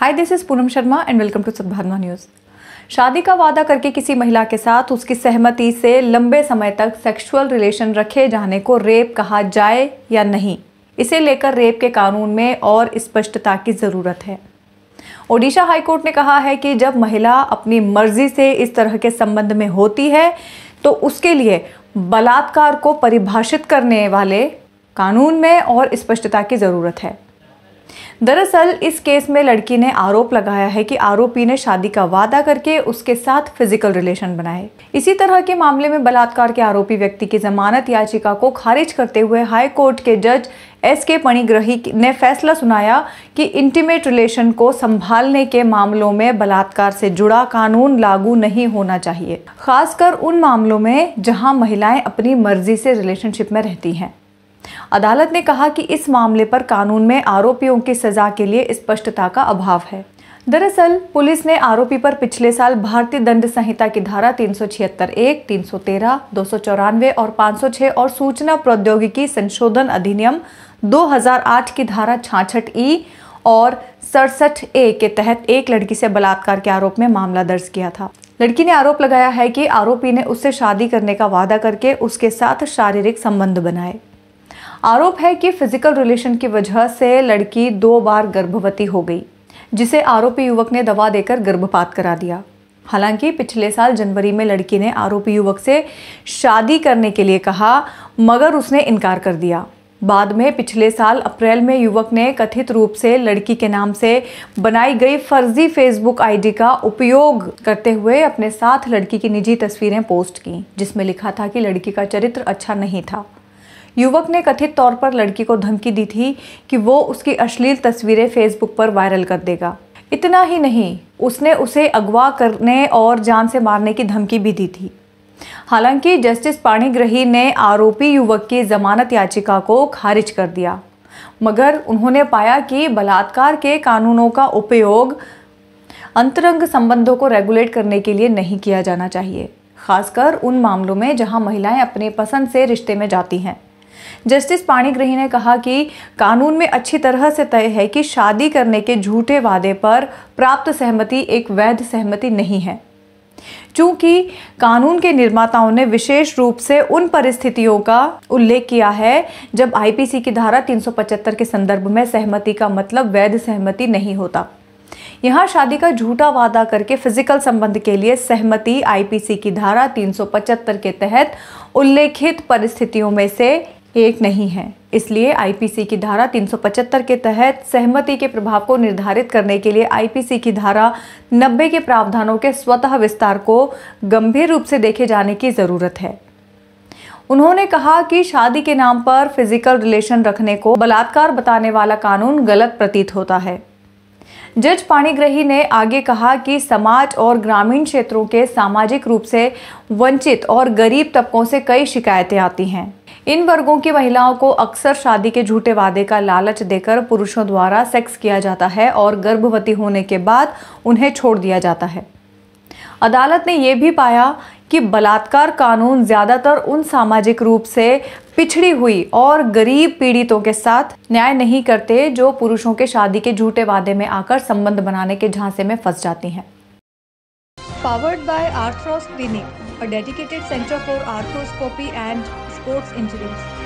hi this is Poonam Sharma and welcome to Sadbhavna news शादी का वादा करके किसी महिला के साथ उसकी सहमति से लंबे समय तक सेक्सुअल रिलेशन रखे जाने को रेप कहा जाए या नहीं इसे लेकर रेप के कानून में और स्पष्टता की ज़रूरत है ओडिशा हाईकोर्ट ने कहा है कि जब महिला अपनी मर्जी से इस तरह के संबंध में होती है तो उसके लिए बलात्कार को परिभाषित करने वाले कानून में और स्पष्टता की ज़रूरत है दरअसल इस केस में लड़की ने आरोप लगाया है कि आरोपी ने शादी का वादा करके उसके साथ फिजिकल रिलेशन बनाए इसी तरह के मामले में बलात्कार के आरोपी व्यक्ति की जमानत याचिका को खारिज करते हुए हाई कोर्ट के जज एस के पणिग्रही ने फैसला सुनाया कि इंटीमेट रिलेशन को संभालने के मामलों में बलात्कार से जुड़ा कानून लागू नहीं होना चाहिए खासकर उन मामलों में जहां महिलाएं अपनी मर्जी से रिलेशनशिप में रहती हैं अदालत ने कहा कि इस मामले पर कानून में आरोपियों की सजा के लिए स्पष्टता का अभाव है दरअसल पुलिस ने आरोपी पर पिछले साल भारतीय दंड संहिता की धारा तीन सौ छिहत्तर एक तीन सौ तेरह दो सौ चौरानवे और पाँच सौ छह और सूचना प्रौद्योगिकी संशोधन अधिनियम 2008 की धारा छाछठ ई और सड़सठ ए के तहत एक लड़की से बलात्कार के आरोप में मामला दर्ज किया था लड़की ने आरोप लगाया है कि आरोपी ने उससे शादी करने का वादा करके उसके साथ शारीरिक संबंध बनाए आरोप है कि फिजिकल रिलेशन की वजह से लड़की दो बार गर्भवती हो गई जिसे आरोपी युवक ने दवा देकर गर्भपात करा दिया हालांकि पिछले साल जनवरी में लड़की ने आरोपी युवक से शादी करने के लिए कहा मगर उसने इनकार कर दिया बाद में पिछले साल अप्रैल में युवक ने कथित रूप से लड़की के नाम से बनाई गई फर्जी फेसबुक आईडी का उपयोग करते हुए अपने साथ लड़की की निजी तस्वीरें पोस्ट की जिसमें लिखा था कि लड़की का चरित्र अच्छा नहीं था युवक ने कथित तौर पर लड़की को धमकी दी थी कि वो उसकी अश्लील तस्वीरें फेसबुक पर वायरल कर देगा इतना ही नहीं उसने उसे अगवा करने और जान से मारने की धमकी भी दी थी हालांकि जस्टिस पाणीग्रही ने आरोपी युवक की जमानत याचिका को खारिज कर दिया मगर उन्होंने पाया कि बलात्कार के कानूनों का उपयोग अंतरंग संबंधों को रेगुलेट करने के लिए नहीं किया जाना चाहिए खासकर उन मामलों में जहां महिलाएं अपने पसंद से रिश्ते में जाती हैं जस्टिस पाणीग्रही ने कहा कि कानून में अच्छी तरह से तय है कि शादी करने के झूठे वादे पर प्राप्त सहमति एक वैध सहमति नहीं है चूंकि कानून के निर्माताओं ने विशेष रूप से उन परिस्थितियों का उल्लेख किया है जब आईपीसी की धारा 375 के संदर्भ में सहमति का मतलब वैध सहमति नहीं होता यहां शादी का झूठा वादा करके फिजिकल संबंध के लिए सहमति आईपीसी की धारा 375 के तहत उल्लेखित परिस्थितियों में से एक नहीं है इसलिए आईपीसी की धारा 375 के तहत सहमति के प्रभाव को निर्धारित करने के लिए आईपीसी की धारा 90 के प्रावधानों के स्वतः विस्तार को गंभीर रूप से देखे जाने की ज़रूरत है उन्होंने कहा कि शादी के नाम पर फिजिकल रिलेशन रखने को बलात्कार बताने वाला कानून गलत प्रतीत होता है जज पाणीग्रही ने आगे कहा कि समाज और ग्रामीण क्षेत्रों के सामाजिक रूप से वंचित और गरीब तबकों से कई शिकायतें आती हैं इन वर्गों की महिलाओं को अक्सर शादी के झूठे वादे का लालच देकर पुरुषों द्वारा सेक्स किया जाता है और गर्भवती होने के बाद उन्हें छोड़ दिया जाता है अदालत ने यह भी पाया कि बलात्कार कानून ज़्यादातर उन सामाजिक रूप से पिछड़ी हुई और गरीब पीड़ितों के साथ न्याय नहीं करते जो पुरुषों के शादी के झूठे वादे में आकर संबंध बनाने के झांसे में फंस जाती हैं powered by Arthros clinic dedicated centre for arthroscopy and sports injuries